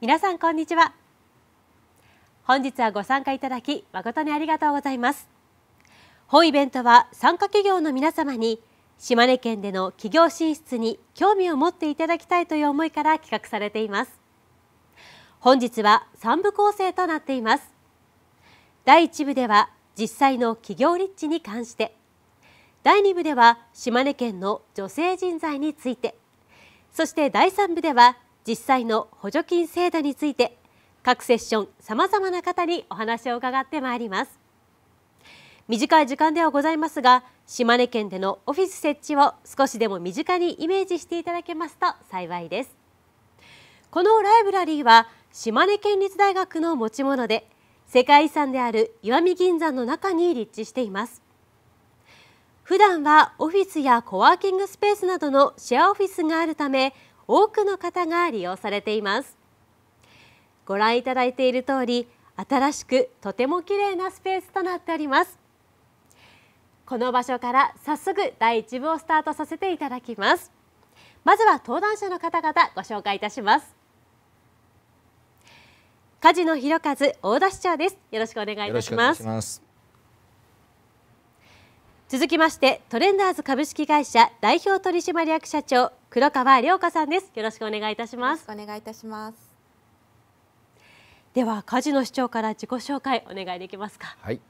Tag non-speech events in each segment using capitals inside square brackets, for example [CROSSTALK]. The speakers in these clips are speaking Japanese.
皆さんこんにちは本日はご参加いただき誠にありがとうございます本イベントは参加企業の皆様に島根県での企業進出に興味を持っていただきたいという思いから企画されています本日は3部構成となっています第1部では実際の企業立地に関して第2部では島根県の女性人材についてそして第3部では実際の補助金制度について各セッションさまざまな方にお話を伺ってまいります短い時間ではございますが島根県でのオフィス設置を少しでも身近にイメージしていただけますと幸いですこのライブラリーは島根県立大学の持ち物で世界遺産である石見銀山の中に立地しています普段はオフィスやコワーキングスペースなどのシェアオフィスがあるため多くの方が利用されていますご覧いただいている通り新しくとても綺麗なスペースとなっておりますこの場所から早速第一部をスタートさせていただきますまずは登壇者の方々ご紹介いたします梶野博一大田市長ですよろしくお願いいたします続きましてトレンダーズ株式会社代表取締役社長黒川良香さんですよろしくお願いいたしますお願いいたしますでは火事の市長から自己紹介お願いできますかはい、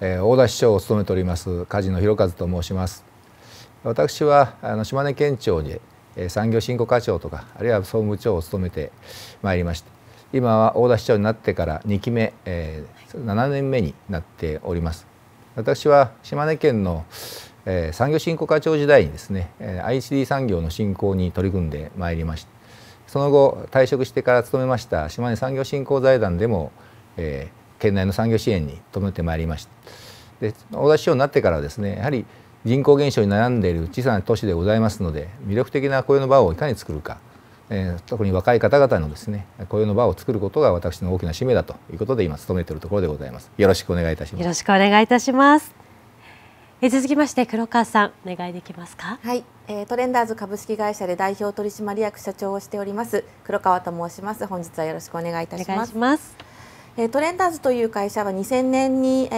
えー、大田市長を務めております火事の広和と申します私はあの島根県庁に、えー、産業振興課長とかあるいは総務長を務めてまいりました今は大田市長になってから2期目、えー、7年目になっております私は島根県のえ産業振興課長時代にですね ICD 産業の振興に取り組んでまいりましたその後退職してから勤めました島根産業振興財団でも、えー、県内の産業支援に留めてまいりましたで大田市長になってからですねやはり人口減少に悩んでいる小さな都市でございますので魅力的な雇用の場をいかに作るか、えー、特に若い方々のですね雇用の場を作ることが私の大きな使命だということで今勤めているところでございますよろしくお願いいたしますよろしくお願いいたしますえ続きまして黒川さんお願いできますかはい、えー、トレンダーズ株式会社で代表取締役社長をしております黒川と申します本日はよろしくお願いいたしますトレンダーズという会社は2000年に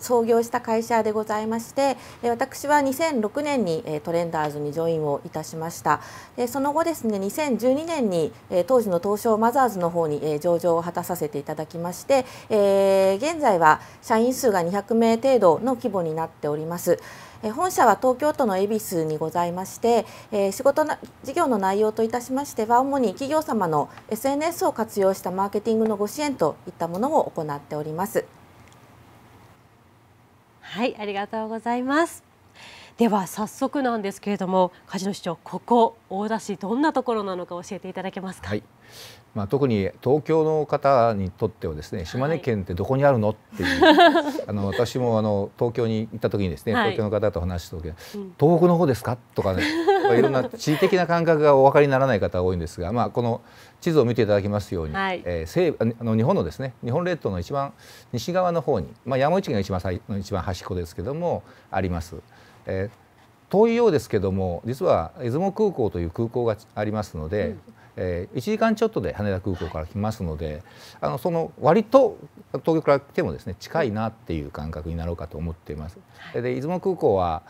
創業した会社でございまして私は2006年にトレンダーズにジョインをいたしましたその後ですね2012年に当時の東証マザーズの方に上場を果たさせていただきまして現在は社員数が200名程度の規模になっております。え本社は東京都の恵比寿にございまして、え仕事な事業の内容といたしましては主に企業様の SNS を活用したマーケティングのご支援といったものを行っております。はいありがとうございます。では早速なんですけれども梶野市長ここ大田市どんなところなのか教えていただけますか。はいまあ、特に東京の方にとってはですね島根県ってどこにあるのっていう、はい、あの私もあの東京に行った時にですね、東京の方と話した時に、東北の方ですかとかねいろんな地理的な感覚がお分かりにならない方が多いんですが、まあ、この地図を見ていただきますように、え西あの日本のですね日本列島の一番西側の方に、まあ、山口県が一番最一番端っこですけどもあります。え遠いようですけども実は出雲空港という空港がありますので、うん、えー、1時間ちょっとで羽田空港から来ますので、あのその割と東京から来てもですね近いなっていう感覚になろうかと思っています。で出雲空港は、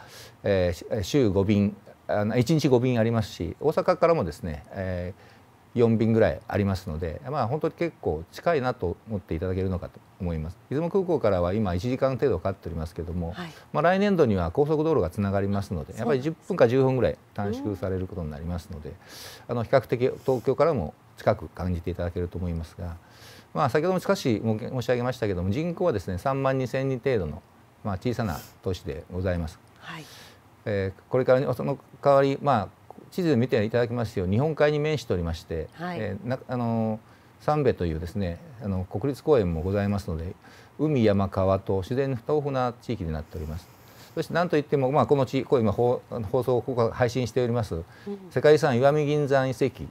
えー、週5便あの1日5便ありますし大阪からもですね、えー4便ぐらいありますので、まあ、本当に結構近いなと思っていただけるのかと思います出雲空港からは今1時間程度かかっておりますけれども、はい、まあ、来年度には高速道路がつながりますのでやっぱり10分か15分ぐらい短縮されることになりますので、あの比較的東京からも近く感じていただけると思いますが、まあ、先ほども少し申し上げましたけれども人口はですね3万2千人程度の、まあ、小さな都市でございます。はいえー、これからその代わり、まあ、地図見ていただきますよう日本海に面しておりまして、はい、えー、なあの三部というですねあの国立公園もございますので海山川と自然豊富な地域になっております。そして何といっても、まあ、この地こう今放送をここ配信しております、世界遺産石見銀山遺跡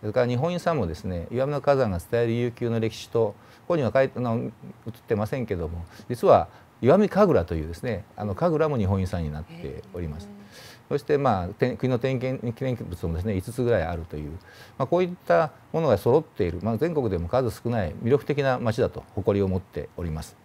それから日本遺産もですね石見の火山が伝える悠久の歴史とここには書いあの映ってませんけども実は石見神楽というですねあの神楽も日本遺産になっております。そしてまあ国の点検記念物もですね5つぐらいあるという、まあ、こういったものが揃っている、まあ、全国でも数少ない魅力的な町だと誇りを持っております。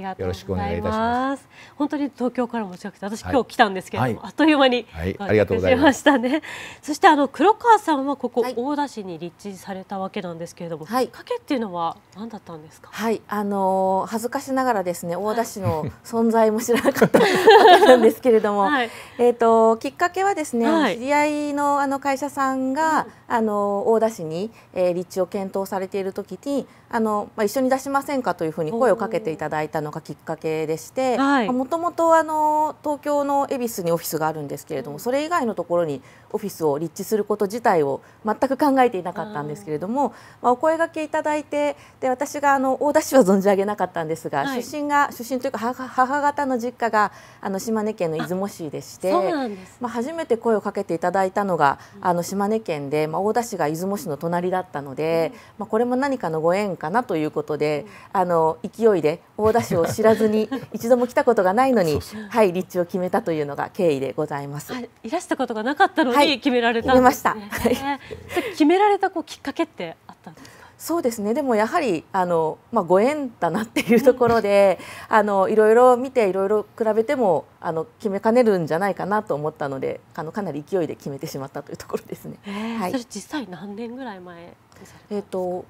よろしくお願いいたします。本当に東京からも近くて、私、今日来たんですけれども、はい、あっという間に、はい、ありがとうございましたね。そしてあの黒川さんはここ、大田市に立地されたわけなんですけれども、はい、かけっていうのは何だったんですか。はい、あのー、恥ずかしながらですね、大田市の [LAUGHS] 存在も知らなかったなんですけれども、[LAUGHS] はい、えっ、ー、ときっかけはですね、知り合いのあの会社さんが、うん、あの大田市に、えー、立地を検討されているときに、あのまあ一緒に出しませんかというふうに声をかけていただいたのがきっかけでしてもともと東京の恵比寿にオフィスがあるんですけれどもそれ以外のところにオフィスを立地すること自体を全く考えていなかったんですけれども、まあ、お声がけいただいてで私があの大田市は存じ上げなかったんですが、はい、出身が出身というか母方の実家があの島根県の出雲市でしてまあ、初めて声をかけていただいたのがあの島根県で、まあ、大田市が出雲市の隣だったので、まあ、これも何かのご縁かなということで、あの勢いで大田市を知らずに [LAUGHS] 一度も来たことがないのにはい、立地を決めたというのが経緯でございます。いらしたことがなかったので、はい決められた、ね、ました。決められたこうきっかけってあったんですか。そうですねでもやはりあの、まあ、ご縁だなっていうところであのいろいろ見ていろいろ比べてもあの決めかねるんじゃないかなと思ったのであのかなり勢いで決めてしまったというところですね。えー、はい、それ実際何年ぐらい前えっ、ー、と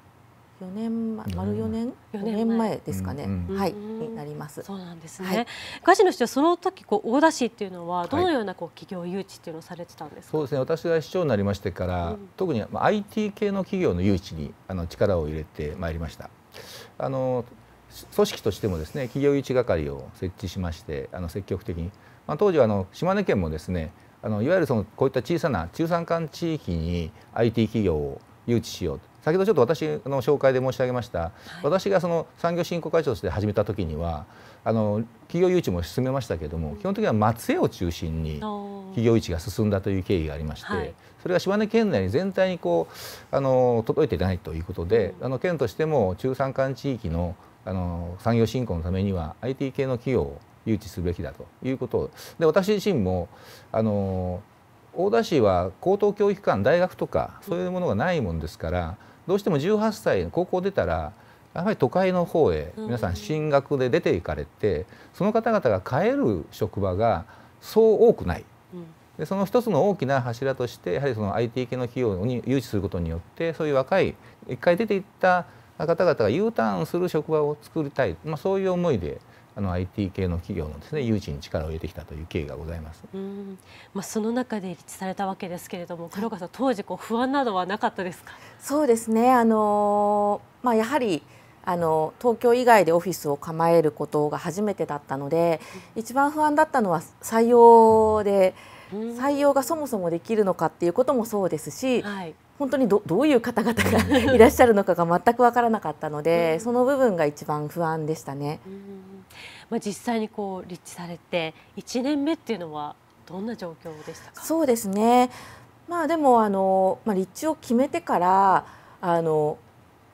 4年前丸4年、う年前ですかね、はい、になります。そうなんですね。ガジの市長その時こう大田市っていうのはどのようなこう企業誘致っていうのをされてたんですそうですね。私が市長になりましてから、特に IT 系の企業の誘致にあの力を入れてまいりました。あの組織としてもですね企業誘致係を設置しましてあの積極的に、まあ、当時はあの島根県もですねあのいわゆるそのこういった小さな中山間地域に IT 企業を誘致しようと先ほどちょっと私の紹介で申し上げました、はい、私がその産業振興会長として始めた時にはあの企業誘致も進めましたけども、うん、基本的には松江を中心に企業誘致が進んだという経緯がありまして、はい、それが島根県内に全体にこうあの届いてないということで、うん、あの県としても中山間地域のあの産業振興のためには IT 系の企業を誘致すべきだということで私自身もあの大田市は高等教育機関大学とかそういうものがないもんですから、うんどうしても18歳高校出たらやはり都会の方へ皆さん進学で出ていかれてその方々が帰る職場がそう多くない。でその一つの大きな柱としてやはりその IT 系の企業に誘致することによってそういう若い一回出ていった方々が U ターンする職場を作りたい、まあ、そういう思いであの IT 系の企業のですね誘致に力を入れてきたという経緯がございます。まあその中で立地されたわけですけれども、黒川さん当時こう不安などはなかったですか。そうですね。あのまあやはり。あの東京以外でオフィスを構えることが初めてだったので、一番不安だったのは採用で、採用がそもそもできるのかっていうこともそうですし、はい、本当にどういう方々が [LAUGHS] いらっしゃるのかが全く分からなかったので、うん、その部分が一番不安でしたね。うんまあ、実際にこう立地されて1年目っていうのはどんな状況でしたかそうですね、まあ、でもあの、まあ、立地を決めてからあの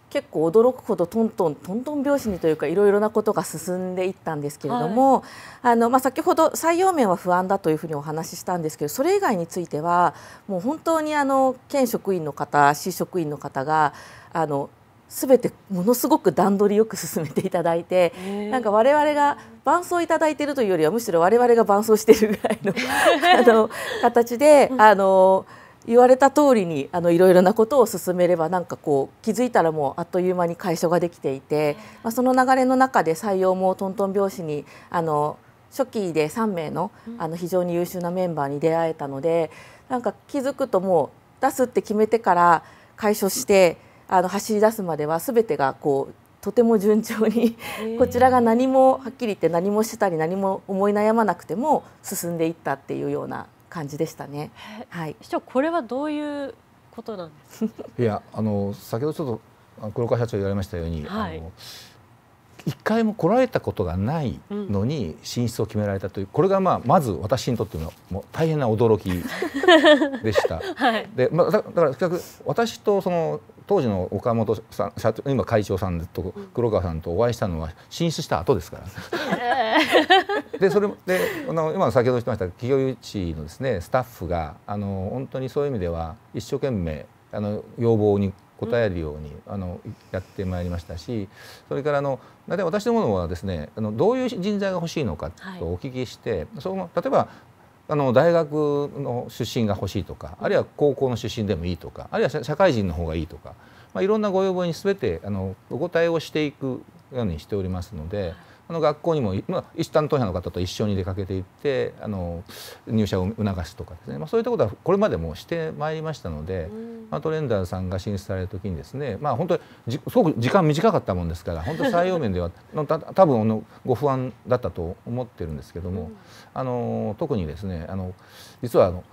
結構驚くほどトントントントン拍子にというかいろいろなことが進んでいったんですけれども、はい、あのまあ、先ほど採用面は不安だというふうにお話ししたんですけどそれ以外についてはもう本当にあの県職員の方市職員の方があの全てものすごく段取りよく進めていただいてなんか我々が伴奏いただいているというよりはむしろ我々が伴奏しているぐらいの [LAUGHS] あの形で。あの言われた通りにあのいろいろなことを進めればなんかこう気づいたらもうあっという間に解消ができていて、まあ、その流れの中で採用もとんとん拍子にあの初期で3名のあの非常に優秀なメンバーに出会えたのでなんか気づくともう出すって決めてから解消して。あの走り出すまでは全てがこうとても順調にこちらが何もはっきり言って何もしてたり何も思い悩まなくても進んでいったっていうような感じでしたね。はい、市長これはどういうことなんですかいやあの先ほどちょっと黒川社長言われましたように、はい、あの一回も来られたことがないのに進出を決められたという、うん、これがまあまず私にとってのもう大変な驚きでした。[LAUGHS] はい、でまあだから私とその当時の岡本さん社長今会長さんと黒川さんとお会いしたのは進出した後ですから [LAUGHS] でそれで今先ほど言ってました企業誘致のですねスタッフがあの本当にそういう意味では一生懸命あの要望に応えるように、あのやってまいりましたしそれからあの私どもはですねあのどういう人材が欲しいのかとお聞きして、はい、その例えばあの大学の出身が欲しいとかあるいは高校の出身でもいいとかあるいは社会人の方がいいとか、まあ、いろんなご要望に全てあのお答えをしていくようにしておりますので。あの学校にも、まあ、一旦当社の方と一緒に出かけていってあの入社を促すとかですね、まあ、そういったことはこれまでもしてまいりましたので、トレンダーさんが進出される時にですね、まあ、本当にすごく時間短かったもんですから本当採用面では [LAUGHS] のた多分のご不安だったと思ってるんですけども、あの特にですねあの実はあの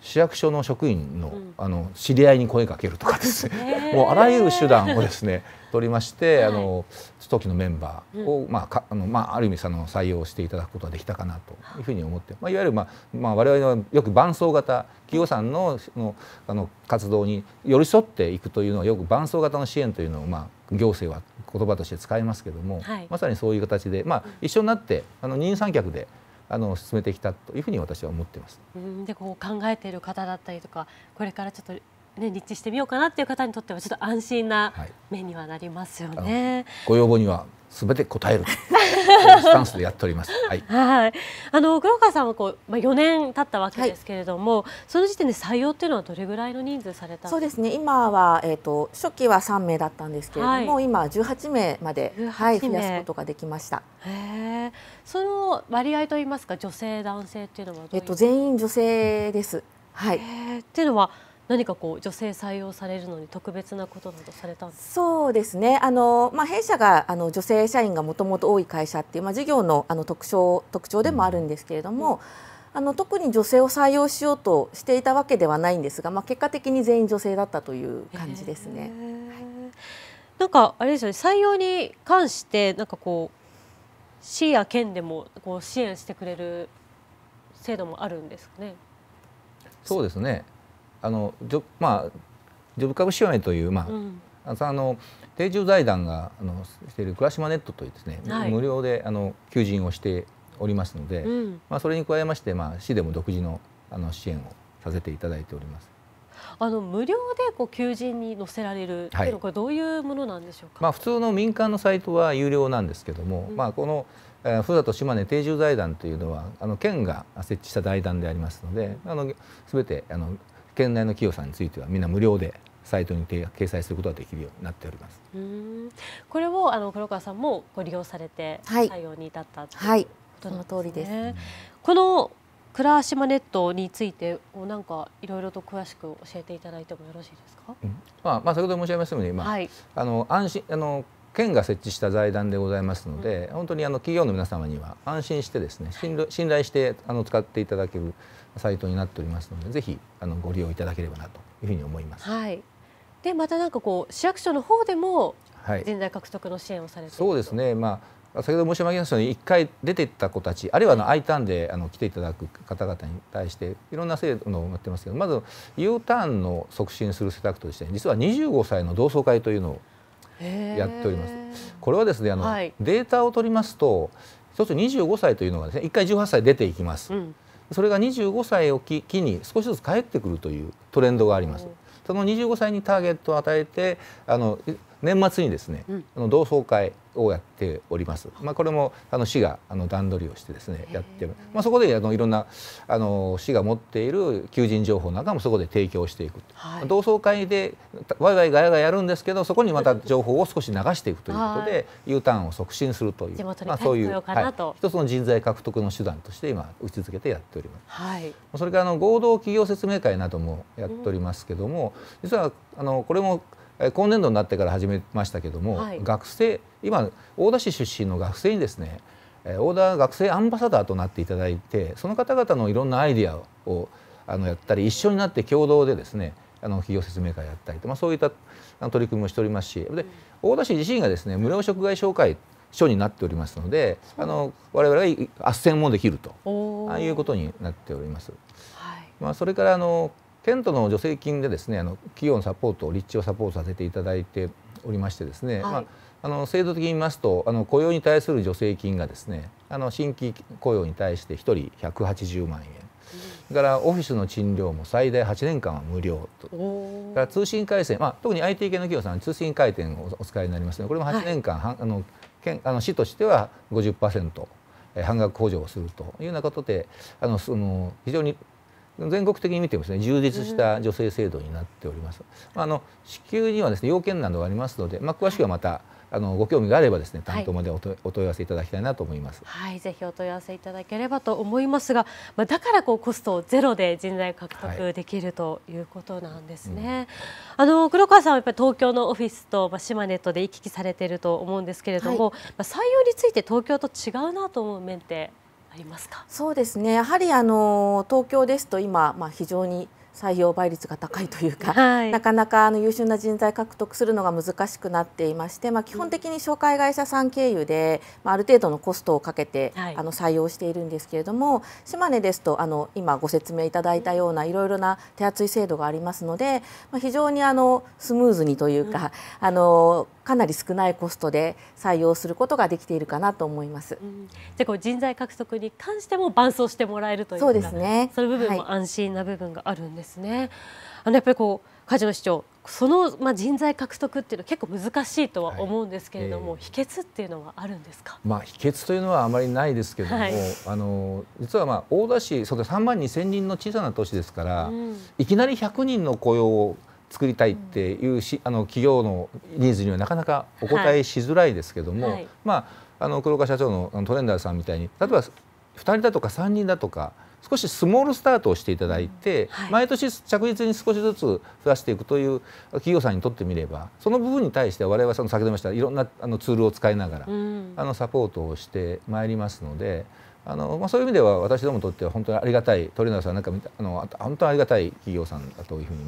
市役所の職員の,、あの知り合いに声かけるとかですね、[LAUGHS] もうあらゆる手段をですね取りまして、あの時のメンバーを、まああのまあ、ある意味その採用していただくことができたかなというふうに思って、まあ、いわゆる、まあまあ、我々のよく伴走型企業さんののあの活動に寄り添っていくというのはよく伴走型の支援というのを、まあ、行政は言葉として使いますけども、はい、まさにそういう形で、まあ、一緒になってあの二人三脚であの進めてきたというふうに私は思ってます。うんでこう考えている方だったりとかこれからちょっとね、立地してみようかなっていう方にとってはちょっと安心な目にはなりますよね。はい、ご要望にはすべて答える [LAUGHS] スタンスでやっております。はい。はい。あの黒川さんはこうまあ四年経ったわけですけれども、はい、その時点で採用っていうのはどれぐらいの人数されたそうですね。今はえっ、ー、と初期は三名だったんですけれども、はい、今十八名まではい増やすことができました。へえ。その割合といいますか女性男性っていうのはえっ、と全員女性です。はい。っていうのは。何かこう女性採用されるのに特別なことなどされたんですそうですねあの、まあ、弊社があの女性社員がもともと多い会社っていう、まあ、事業のあの特徴特徴でもあるんですけれども、うん、あの特に女性を採用しようとしていたわけではないんですが、まあ、結果的に全員女性だったという感じですね。えーはい、なんかあれですよね採用に関してなんかこう市や県でもこう支援してくれる制度もあるんですね。そうですねあのジョ,、まあ、ジョブ株式会という、まあ、うんあの定住財団があのしている倉島ネットというですね、はい、無料であの求人をしておりますので、うん、まあ、それに加えまして、まあ、市でも独自のあの支援をさせていただいております。あの無料でこう求人に載せられるというのは、これどういうものなんでしょうか、はい、まあ、普通の民間のサイトは有料なんですけども、うん、まあ、この、えー、ふるさと島根定住財団というのはあの県が設置した財団でありますので、うん、あの全てあの県内の企業さんについてはみんな無料でサイトに掲載することができるようになっておりますこれをあの黒川さんもご利用されて採用に至った、はい、うことの通りです、うこのクラネットについてなんかいろいろと詳しく教えていただいてもよろしいですか、うん、まあ、まあ、先ほど申し上げましたように、まあ、はい、あの安心あの県が設置した財団でございますので、本当にあの企業の皆様には安心してですね信頼してあの使っていただけるサイトになっておりますのでぜひあのご利用いただければなというふうに思います。はい、でまたなんかこう市役所の方でも人材獲得の支援をされて、はい、そうですね、まあ先ほど申し上げましたように1回出ていった子たちあるいはあの I ターンであの来ていただく方々に対していろんな制度をやってますけどまず U ターンの促進する施策として実は25歳の同窓会というのをやっておりますこれはですねあの、はい、データを取りますと一つ25歳というのがですね1回18歳出ていきます、うん、それが25歳を機に少しずつ帰ってくるというトレンドがあります、その25歳にターゲットを与えてあの年末にですね、あの同窓会をやっております。まあ、これもあの市があの段取りをしてですねやってる。まあ、そこであのいろんなあの市が持っている求人情報なんかもそこで提供していく、はい、同窓会でわいわいがやがやるんですけどそこにまた情報を少し流していくということで U ターンを促進するというまあ、そういう、はい、一つの人材獲得の手段として今打ち続けてやっております。はい、それからあの合同企業説明会などもやっておりますけども、うん、実はあのこれも今年度になってから始めましたけども、はい、学生今大田市出身の学生にですね大田学生アンバサダーとなっていただいてその方々のいろんなアイディアをあのやったり一緒になって共同でですねあの企業説明会やったりと、まあ、そういった取り組みもしておりますしで大田市自身がですね無料食害紹介所になっておりますのであの我々が斡旋もできるとああいうことになっております。はい、まあ、それからあのテントの助成金でですねあの企業のサポート立地をサポートさせていただいておりましてですね、はい、まあ、あの制度的に言いますとあの雇用に対する助成金がですねあの新規雇用に対して1人180万円、それからオフィスの賃料も最大8年間は無料とから通信回線、まあ、特に IT 系の企業さんは通信回線をお使いになりますのこれも8年間、はい、あの県あの市としては50%半額補助をするというようなことであのその非常に全国的に見てもですね充実した助成制度になっております。あの支給にはですね要件などがありますので、まあ、詳しくはまたあのご興味があればですね担当までお問い合わせいただきたいなと思います。はい、ぜひお問い合わせいただければと思いますが、まあだからこうコストゼロで人材獲得できる、はい、ということなんですね。うん、あの黒川さんはやっぱり東京のオフィスとまあ島根とで行き来されていると思うんですけれども、はい、まあ採用について東京と違うなと思う面ってありますかそうですねやはりあの東京ですと今、まあ、非常に採用倍率が高いというか、[LAUGHS] はい、なかなかあの優秀な人材獲得するのが難しくなっていまして、まあ、基本的に紹介会社さん経由で、まあ、ある程度のコストをかけて、はい、あの採用しているんですけれども島根ですとあの今ご説明いただいたようないろいろな手厚い制度がありますので、まあ、非常にあのスムーズにというか、うん、あのかなり少ないコストで採用することができているかなと思います。うん、じゃこう人材獲得に関しても伴走してもらえるというそうですね。その部分も安心な部分があるんですね。はい、あのやっぱりこう梶野市長その、まあ、人材獲得っていうのは結構難しいとは思うんですけれども、はいえー、秘訣っていうのはあるんですか、まあ、秘訣というのはあまりないですけれども、はい、あの実は、まあ、大田市そうで3万二千人の小さな都市ですから、うん、いきなり百人の雇用を作りたいっていうし、あの企業のニーズにはなかなかお答えしづらいですけども、はい、まああの黒川社長のトレンダーさんみたいに例えば2人だとか3人だとか少しスモールスタートをしていただいて、はい、毎年着実に少しずつ増やしていくという企業さんにとってみればその部分に対して我々はその先ほど言いましたいろんなあのツールを使いながら、うん、あのサポートをしてまいりますので。あのまあ、そういう意味では私どもにとっては本当にありがたいトレーナーさんなんかあの本当にありがたい企業さんだというふうに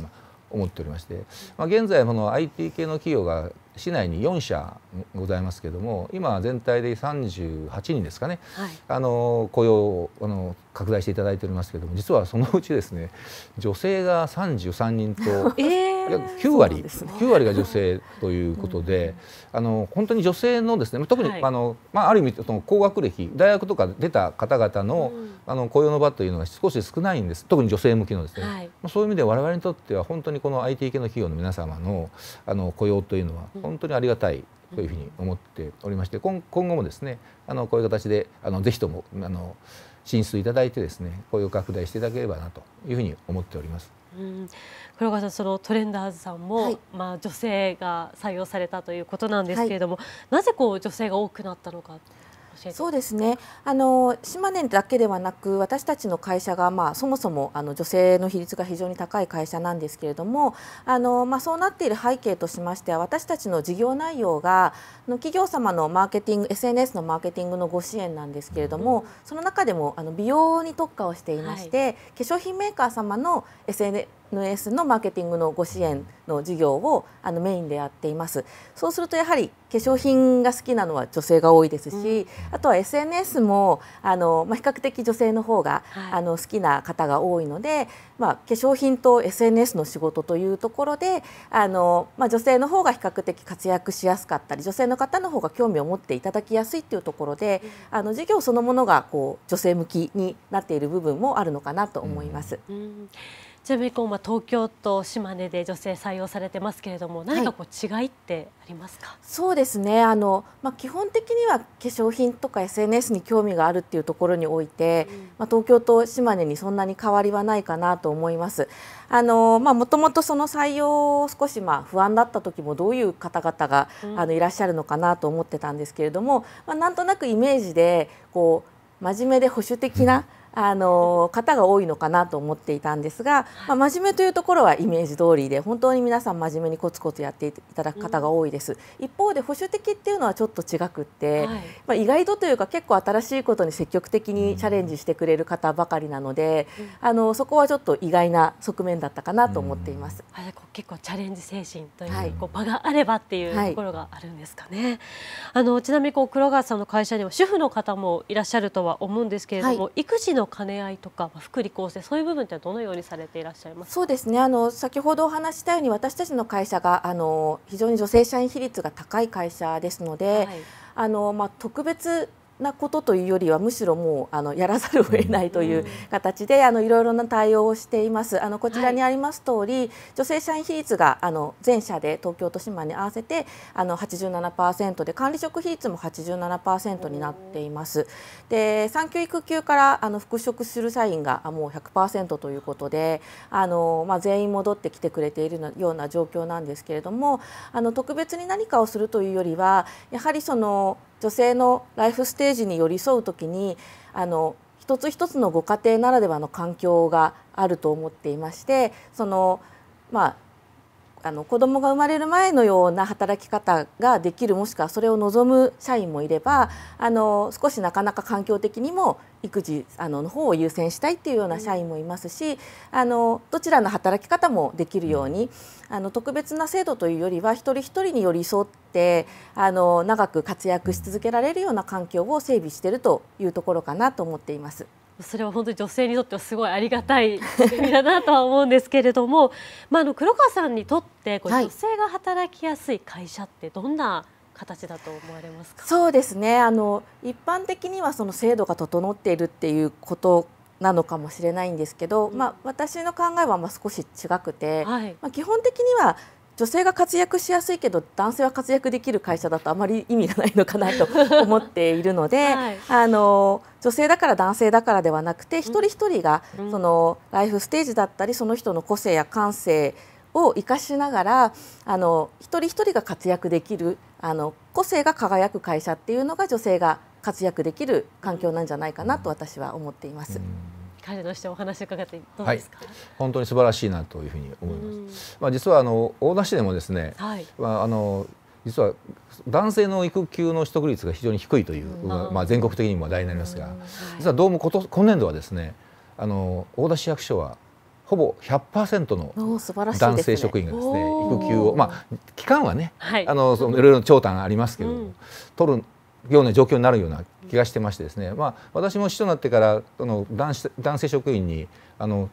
思っておりまして、まあ、現在この IT 系の企業が市内に4社ございますけれども今全体で38人ですかね、はい、あの雇用をあの拡大していただいておりますけれども実はそのうちですね女性が33人と、[LAUGHS] えー9割、ね、9割が女性ということで、うん、あの本当に女性のですね特に、はい、あの、まあ、ある意味その高学歴大学とか出た方々のうん、あの雇用の場というのが少し少ないんです特に女性向きのですね、はい、そういう意味で我々にとっては本当にこの IT 系の企業の皆様のあの雇用というのは本当にありがたい。というふうに思っておりまして、今今後もですね、あのこういう形であのぜひともあの進出いただいてですね、雇用拡大していただければなというふうに思っております。うん、黒川さんそのトレンダーズさんも、はい、まあ、女性が採用されたということなんですけれども、はい、なぜこう女性が多くなったのか。そうですねあの島根だけではなく私たちの会社が、まあ、そもそもあの女性の比率が非常に高い会社なんですけれどもあの、まあ、そうなっている背景としましては私たちの事業内容がの企業様のマーケティング SNS のマーケティングのご支援なんですけれども、うん、その中でもあの美容に特化をしていまして、はい、化粧品メーカー様の SN ヌエスのマーケティングのご支援の事業をあのメインでやっていますそうするとやはり化粧品が好きなのは女性が多いですし、うん、あとは SNS もあの、まあ、比較的女性の方が、はい、あの好きな方が多いので、まあ、化粧品と SNS の仕事というところであの、まあ、女性の方が比較的活躍しやすかったり女性の方の方が興味を持っていただきやすいというところで、うん、あの事業そのものがこう女性向きになっている部分もあるのかなと思います。うんちなみにこう、ま東京と島根で女性採用されてますけれども何かこう違いってありますか、はい、そうですねあの、まあ、基本的には化粧品とか SNS に興味があるっていうところにおいて、うん、まあ、東京と島根にそんなに変わりはないかなと思います。あのまあ、もともとその採用を少しまあ不安だった時もどういう方々が、あのいらっしゃるのかなと思ってたんですけれども、まあ、なんとなくイメージでこう真面目で保守的なあの方が多いのかなと思っていたんですが、まあ、真面目というところはイメージ通りで本当に皆さん真面目にコツコツやっていただく方が多いです、うん、一方で保守的っていうのはちょっと違くって、はい、まあ、意外とというか結構新しいことに積極的にチャレンジしてくれる方ばかりなので、うん、あのそこはちょっと意外な側面だったかなと思っています、うん、は結構チャレンジ精神というはい、こう場があればっていうところがあるんですかね、はい、あのちなみにこう黒川さんの会社には主婦の方もいらっしゃるとは思うんですけれども、い、育児の兼ね合いとか福利厚生そういう部分ってどのようにされていらっしゃいますそうですねあの先ほどお話したように私たちの会社があの非常に女性社員比率が高い会社ですので、はい、あのまあ、特別なことというよりはむしろもうあのやらざるを得ないという形で、あのいろいろな対応をしています。あのこちらにあります通り、はい、女性社員比率があの全社で東京豊島に合わせてあの87%で管理職比率も87%になっています。で産休育休からあの復職する社員がもう100%ということで、あのまあ全員戻ってきてくれているような状況なんですけれども、あの特別に何かをするというよりはやはりその女性のライフステージに寄り添う時にあの一つ一つのご家庭ならではの環境があると思っていましてそのまああの子どもが生まれる前のような働き方ができるもしくはそれを望む社員もいればあの少しなかなか環境的にも育児あのの方を優先したいっていうような社員もいますしあのどちらの働き方もできるようにあの特別な制度というよりは一人一人に寄り添ってあの長く活躍し続けられるような環境を整備しているというところかなと思っています。それは本当に女性にとってはすごいありがたい国だなとは思うんですけれども、[LAUGHS] まあ、あの黒川さんにとってこう女性が働きやすい会社ってどんな形だと思われますか、はい、そうですねあの一般的にはその制度が整っているっていうことなのかもしれないんですけど、うん、まあ、私の考えはまあ少し違くて、はい、まあ、基本的には女性が活躍しやすいけど男性は活躍できる会社だとあまり意味がないのかなと [LAUGHS] 思っているので、はい、あの女性だから男性だからではなくて一人一人がそのライフステージだったりその人の個性や感性を生かしながらあの一人一人が活躍できるあの個性が輝く会社っていうのが女性が活躍できる環境なんじゃないかなと私は思っています。彼としてお話を伺ってどうですか、はい、本当に素晴らしいなというふうに思います。まあ実はあの大田市でもですね、はい、まああの実は男性の育休の取得率が非常に低いという、まあ全国的にも話題になりますが、実はどうもこと今年度はですね、あの大田市役所はほぼ100%の男性職員がですね、ね、育休をまあ期間はね、はい、あのそのいろいろ長短ありますけどうん、取るような状況になるような気がしてましてですね、まあ、私も市になってからあの男男性職員にあの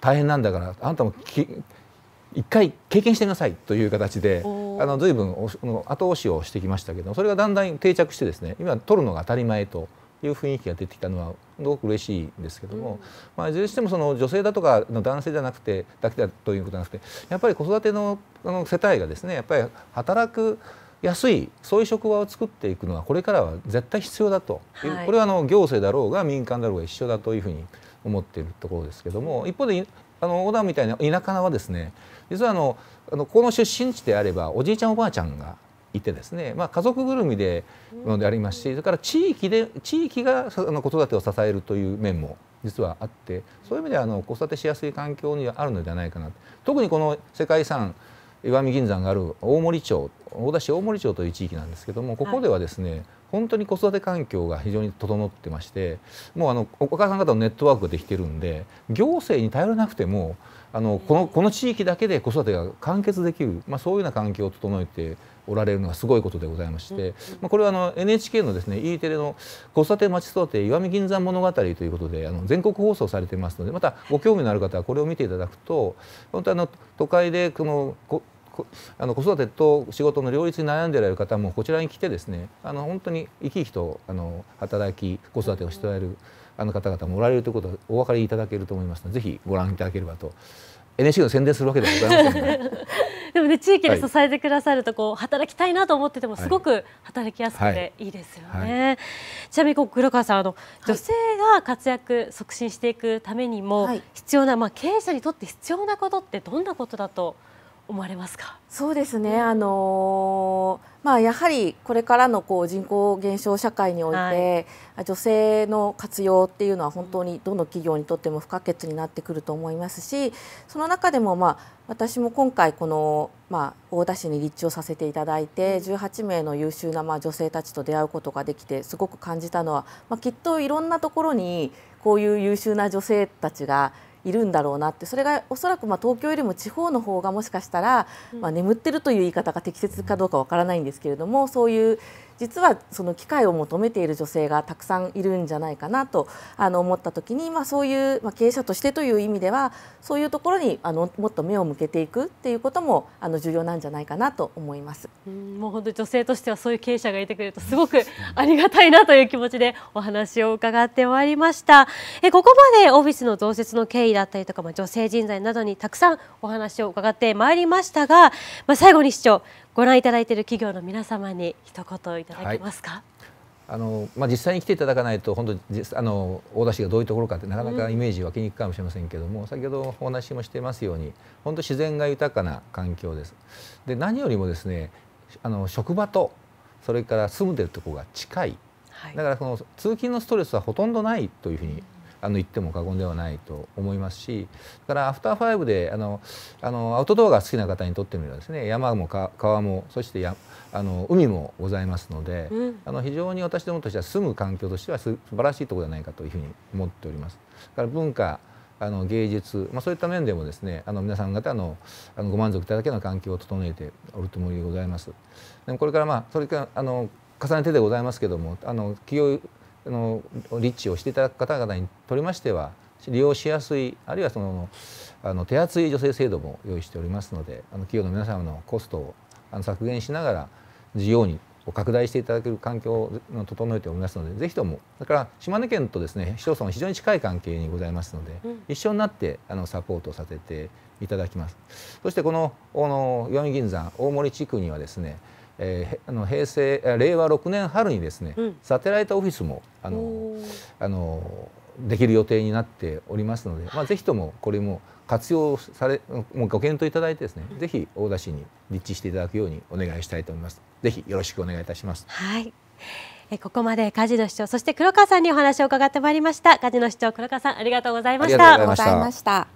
大変なんだからあんたも一回経験してみなさいという形であの随分後押しをしてきましたけどそれがだんだん定着してですね今取るのが当たり前という雰囲気が出てきたのはすごく嬉しいんですけども、まあ、いずれにしてもその女性だとかの男性じゃなくてだけだということじゃなくてやっぱり子育てのあの世帯がですねやっぱり働く安いそういう職場を作っていくのはこれからは絶対必要だと、はい、これはあの行政だろうが民間だろうが一緒だというふうに思っているところですけども一方であの小田みたいな田舎はですね実はあのあのこの出身地であればおじいちゃんおばあちゃんがいてですね、まあ、家族ぐるみででありますしそれから地域で地域がの子育てを支えるという面も実はあってそういう意味ではあの子育てしやすい環境にはあるのではないかな特にこの世界遺産石見銀山がある大森町大田市大森町という地域なんですけどもここではですね、はい、本当に子育て環境が非常に整ってましてもうあのお母さん方のネットワークができてるんで行政に頼らなくてもあのこのこの地域だけで子育てが完結できる、まあ、そういうような環境を整えておられるのがすごいことでございまして、まあ、これはあの NHK のですね E テレの「交差点町育て石見銀山物語」ということであの全国放送されてますのでまたご興味のある方はこれを見ていただくと本当あの都会でこのここあの子育てと仕事の両立に悩んでられる方もこちらに来てですねあの本当に生き生きとあの働き子育てをしておられるあの方々もおられるということをお分かりいただけると思いますのでぜひご覧いただければと NHK の宣伝するわけではございませんが。[LAUGHS] [LAUGHS] でもね、地域で支えてくださると、こう、働きたいなと思ってても、すごく働きやすくていいですよね。ちなみに、こう、黒川さん、あの、女性が活躍促進していくためにも、必要な、まあ、経営者にとって必要なことって、どんなことだと。思われますかそうですね、あのー、まあ、やはりこれからのこう人口減少社会において、はい、女性の活用っていうのは本当にどの企業にとっても不可欠になってくると思いますしその中でも、まあ、私も今回この、まあ、大田市に立地をさせていただいて18名の優秀な、まあ、女性たちと出会うことができてすごく感じたのは、まあ、きっといろんなところにこういう優秀な女性たちがいるんだろうなってそれがおそらくまあ東京よりも地方の方がもしかしたら、まあ、眠ってるという言い方が適切かどうかわからないんですけれどもそういう実はその機会を求めている女性がたくさんいるんじゃないかなとあの思った時に、まあ、そういう、ま経営者としてという意味ではそういうところにあのもっと目を向けていくっていうこともあの重要なんじゃないかなと思いますうんもう本当に女性としてはそういう経営者がいてくれるとすごく [LAUGHS] ありがたいなという気持ちでお話を伺ってまいりましたえここまでオフィスの増設の経緯だったりとか、まあ、女性人材などにたくさんお話を伺ってまいりましたが、まあ、最後に市長ご覧いただいている企業の皆様に一言いただけますか。はいあのまあ、実際に来ていただかないと本当あの大田市がどういうところかってなかなかイメージ湧きにくいかもしれませんけども、うん、先ほどお話もしてますように本当自然が豊かな環境です。で何よりもですねあの職場とそれから住んでるところが近い、はい、だからその通勤のストレスはほとんどないというふうにあの言っても過言ではないと思いますしだからアフターファイブであのあのアウトドアが好きな方にとってみればですね山も川もそしてやあの海もございますので、うん、あの非常に私どもとしては住む環境としては素晴らしいところではないかというふうに思っております。だから文化あの芸術、まあ、そういった面でもですねあの皆さん方のあのご満足いただけの環境を整えておるつもりでございます。でもこれからまあそれからあの重ねてでございますけどもあの企業あの立地をしていただく方々にとりましては利用しやすいあるいはそのあの手厚い助成制度も用意しておりますのであの企業の皆様のコストをあの削減しながら事業に拡大していただける環境を整えておりますのでぜひともだから島根県とですね市町村は非常に近い関係にございますので、うん、一緒になってあのサポートさせていただきますそしてこのの代々銀山大森地区にはですねえー、あの平成令和6年春にですね、うん、サテライトオフィスもあのあのできる予定になっておりますので、まあ、ぜひともこれも活用されもうご検討いただいてですね、うん、ぜひ大田市に立地していただくようにお願いしたいと思います。ぜひよろしくお願いいたします。はい。えここまで梶野市長そして黒川さんにお話を伺ってまいりました。梶野市長黒川さんありがとうございました。ありがとうございました。